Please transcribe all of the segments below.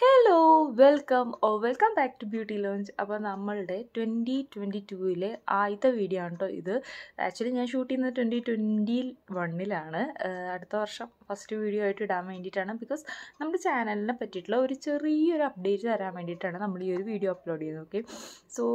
hello welcome oh welcome back to beauty lounge അപ്പോൾ നമ്മളുടെ twenty twenty ടൂവിലെ ആദ്യത്തെ video ആണ് കേട്ടോ ഇത് ആക്ച്വലി ഞാൻ ഷൂട്ട് ചെയ്യുന്നത് ട്വൻറ്റി ട്വൻറ്റി വണ്ണിലാണ് അടുത്ത വർഷം ഫസ്റ്റ് വീഡിയോ ആയിട്ട് ഇടാൻ വേണ്ടിയിട്ടാണ് ബിക്കോസ് നമ്മുടെ ചാനലിനെ പറ്റിയിട്ടുള്ള ഒരു ചെറിയൊരു അപ്ഡേറ്റ് തരാൻ വേണ്ടിയിട്ടാണ് നമ്മൾ ഈ ഒരു വീഡിയോ അപ്ലോഡ് ചെയ്യുന്നത് ഓക്കെ സോ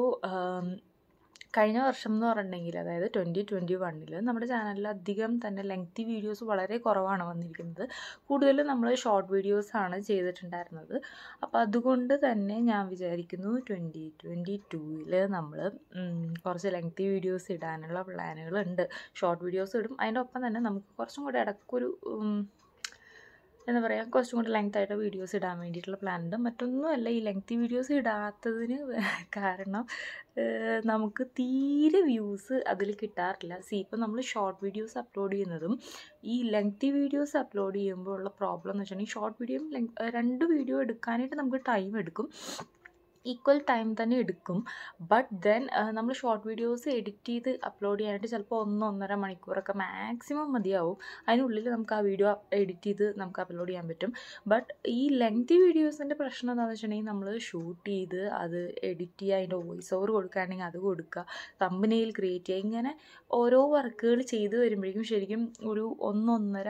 കഴിഞ്ഞ വർഷം എന്ന് പറഞ്ഞിട്ടുണ്ടെങ്കിൽ അതായത് ട്വൻറ്റി ട്വൻറ്റി വണ്ണിൽ നമ്മുടെ ചാനലിൽ അധികം തന്നെ ലെങ്തി വീഡിയോസ് വളരെ കുറവാണ് വന്നിരിക്കുന്നത് കൂടുതലും നമ്മൾ ഷോർട്ട് വീഡിയോസാണ് ചെയ്തിട്ടുണ്ടായിരുന്നത് അപ്പോൾ അതുകൊണ്ട് തന്നെ ഞാൻ വിചാരിക്കുന്നു ട്വൻറ്റി ട്വൻറ്റി ടൂവിൽ നമ്മൾ കുറച്ച് ലെങ്തി വീഡിയോസ് ഇടാനുള്ള പ്ലാനുകളുണ്ട് ഷോർട്ട് വീഡിയോസ് ഇടും അതിൻ്റെ ഒപ്പം തന്നെ നമുക്ക് കുറച്ചും കൂടെ ഇടയ്ക്കൊരു എന്താ പറയുക കുറച്ചും കൂടി ലെങ്ത് ആയിട്ട് വീഡിയോസ് ഇടാൻ വേണ്ടിയിട്ടുള്ള പ്ലാൻ ഉണ്ട് മറ്റൊന്നുമല്ല ഈ ലെങ്തി വീഡിയോസ് ഇടാത്തതിന് കാരണം നമുക്ക് തീരെ വ്യൂസ് അതിൽ കിട്ടാറില്ല സി ഇപ്പം നമ്മൾ ഷോർട്ട് വീഡിയോസ് അപ്ലോഡ് ചെയ്യുന്നതും ഈ ലെങ്തി വീഡിയോസ് അപ്ലോഡ് ചെയ്യുമ്പോൾ ഉള്ള പ്രോബ്ലം എന്ന് വെച്ചിട്ടുണ്ടെങ്കിൽ ഷോർട്ട് വീഡിയോയും രണ്ട് വീഡിയോ എടുക്കാനായിട്ട് നമുക്ക് ടൈം എടുക്കും ഈക്വൽ ടൈം തന്നെ എടുക്കും ബട്ട് ദെൻ നമ്മൾ ഷോർട്ട് വീഡിയോസ് എഡിറ്റ് ചെയ്ത് അപ്ലോഡ് ചെയ്യാനായിട്ട് ചിലപ്പോൾ ഒന്ന് ഒന്നര മണിക്കൂറൊക്കെ മാക്സിമം മതിയാവും അതിനുള്ളിൽ നമുക്ക് ആ വീഡിയോ എഡിറ്റ് ചെയ്ത് നമുക്ക് അപ്ലോഡ് ചെയ്യാൻ പറ്റും ബട്ട് ഈ ലെങ്തി വീഡിയോസിൻ്റെ പ്രശ്നം എന്താണെന്ന് വെച്ചിട്ടുണ്ടെങ്കിൽ നമ്മൾ ഷൂട്ട് ചെയ്ത് അത് എഡിറ്റ് ചെയ്യുക അതിൻ്റെ വോയിസ് ഓവർ കൊടുക്കുകയാണെങ്കിൽ അത് കൊടുക്കുക കമ്പനിയിൽ ക്രിയേറ്റ് ചെയ്യുക ഇങ്ങനെ ഓരോ വർക്കുകൾ ചെയ്ത് വരുമ്പോഴേക്കും ശരിക്കും ഒരു ഒന്നൊന്നര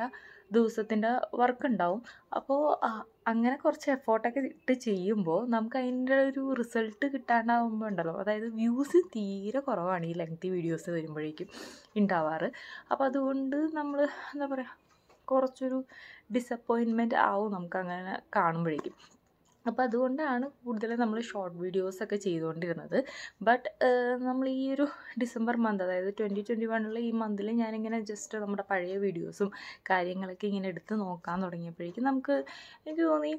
ദിവസത്തിൻ്റെ വർക്ക് ഉണ്ടാവും അപ്പോൾ അങ്ങനെ കുറച്ച് എഫേർട്ടൊക്കെ ഇട്ട് ചെയ്യുമ്പോൾ നമുക്ക് അതിൻ്റെ ഒരു റിസൾട്ട് കിട്ടാണ്ടാവുമ്പോൾ ഉണ്ടല്ലോ അതായത് വ്യൂസ് തീരെ കുറവാണ് ഈ ലെങ്തി വീഡിയോസ് വരുമ്പോഴേക്കും ഉണ്ടാവാറ് അപ്പോൾ അതുകൊണ്ട് നമ്മൾ എന്താ പറയുക കുറച്ചൊരു ഡിസപ്പോയിൻമെൻറ്റ് ആവും നമുക്ക് അങ്ങനെ കാണുമ്പോഴേക്കും അപ്പോൾ അതുകൊണ്ടാണ് കൂടുതലും നമ്മൾ ഷോർട്ട് വീഡിയോസൊക്കെ ചെയ്തുകൊണ്ടിരുന്നത് ബട്ട് നമ്മൾ ഈ ഒരു ഡിസംബർ മന്ത് അതായത് ട്വൻറ്റി ട്വൻറ്റി വണ്ണിലെ ഈ മന്തിൽ ഞാനിങ്ങനെ ജസ്റ്റ് നമ്മുടെ പഴയ വീഡിയോസും കാര്യങ്ങളൊക്കെ ഇങ്ങനെ എടുത്ത് നോക്കാൻ തുടങ്ങിയപ്പോഴേക്കും നമുക്ക് എനിക്ക് തോന്നി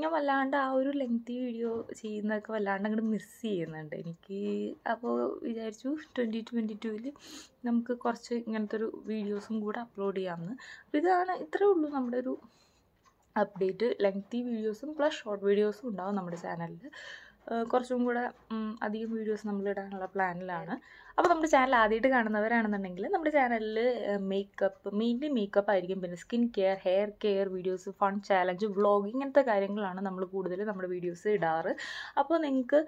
ഞാൻ വല്ലാണ്ട് ആ ഒരു ലെങ്തി വീഡിയോ ചെയ്യുന്നതൊക്കെ വല്ലാണ്ട് അങ്ങോട്ട് മിസ് ചെയ്യുന്നുണ്ട് എനിക്ക് അപ്പോൾ വിചാരിച്ചു ട്വൻറ്റി ട്വൻറ്റി ടുവിൽ നമുക്ക് കുറച്ച് ഇങ്ങനത്തെ ഒരു വീഡിയോസും കൂടെ അപ്ലോഡ് ചെയ്യാമെന്ന് അപ്പോൾ ഇതാണ് ഇത്രയേ ഉള്ളൂ നമ്മുടെ ഒരു അപ്ഡേറ്റ് ലെങ്തി വീഡിയോസും പ്ലസ് ഷോർട്ട് വീഡിയോസും ഉണ്ടാവും നമ്മുടെ ചാനലിൽ കുറച്ചും കൂടെ അധികം വീഡിയോസ് നമ്മൾ ഇടാനുള്ള പ്ലാനിലാണ് അപ്പോൾ നമ്മുടെ ചാനൽ ആദ്യമായിട്ട് കാണുന്നവരാണെന്നുണ്ടെങ്കിൽ നമ്മുടെ ചാനലിൽ മേക്കപ്പ് മെയിൻലി മേക്കപ്പ് ആയിരിക്കും പിന്നെ skin care hair care videos fun challenge vlog ഇങ്ങനത്തെ കാര്യങ്ങളാണ് നമ്മൾ കൂടുതൽ നമ്മുടെ വീഡിയോസ് ഇടാറ് അപ്പോൾ നിങ്ങൾക്ക്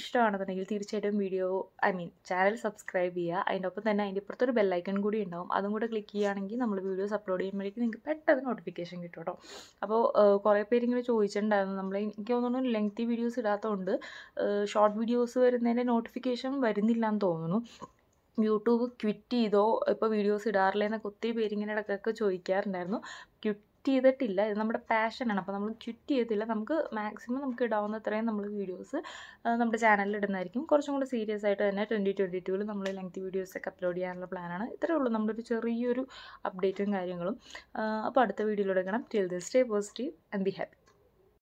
ഇഷ്ടമാണെന്നുണ്ടെങ്കിൽ തീർച്ചയായിട്ടും video I mean channel subscribe ചെയ്യുക അതിൻ്റെ ഒപ്പം തന്നെ അതിൻ്റെ ഇപ്പുറത്തൊരു ബെല്ലൈക്കൺ കൂടി ഉണ്ടാവും അതും കൂടെ ക്ലിക്ക് ചെയ്യുകയാണെങ്കിൽ നമ്മൾ വീഡിയോസ് അപ്ലോഡ് ചെയ്യുമ്പോഴേക്കും നിങ്ങൾക്ക് പെട്ടെന്ന് നോട്ടിഫിക്കേഷൻ കിട്ടും കേട്ടോ അപ്പോൾ കുറേ പേരിങ്ങനെ ചോദിച്ചിട്ടുണ്ടായിരുന്നു നമ്മൾ എനിക്ക് തോന്നുന്നു ലെങ്തി വീഡിയോസ് ഇടാം ഇല്ലാത്തതുകൊണ്ട് ഷോർട്ട് വീഡിയോസ് വരുന്നതിൻ്റെ നോട്ടിഫിക്കേഷൻ വരുന്നില്ല എന്ന് തോന്നുന്നു യൂട്യൂബ് ക്വിറ്റ് ചെയ്തോ ഇപ്പോൾ വീഡിയോസ് ഇടാറില്ല എന്നൊക്കെ ഒത്തിരി പേരിങ്ങനെ ഇടയ്ക്കൊക്കെ ചോദിക്കാറുണ്ടായിരുന്നു ക്വിറ്റ് ചെയ്തിട്ടില്ല ഇത് നമ്മുടെ പാഷനാണ് അപ്പോൾ നമ്മൾ ക്വിറ്റ് ചെയ്തില്ല നമുക്ക് മാക്സിമം നമുക്ക് ഇടാവുന്ന അത്രയും നമ്മൾ വീഡിയോസ് നമ്മുടെ ചാനലിൽ ഇടുന്നതായിരിക്കും കുറച്ചും കൂടി സീരിയസ് ആയിട്ട് തന്നെ ട്വൻറ്റി ട്വൻറ്റി ടുവിൽ നമ്മൾ ലെങ്ത് വീഡിയോസൊക്കെ അപ്ലോഡ് ചെയ്യാനുള്ള പ്ലാനാണ് ഇത്രയേ ഉള്ളൂ നമ്മളൊരു ചെറിയൊരു അപ്ഡേറ്റും കാര്യങ്ങളും അപ്പോൾ അടുത്ത വീഡിയോയിൽ എടുക്കണം till the stay positive and be happy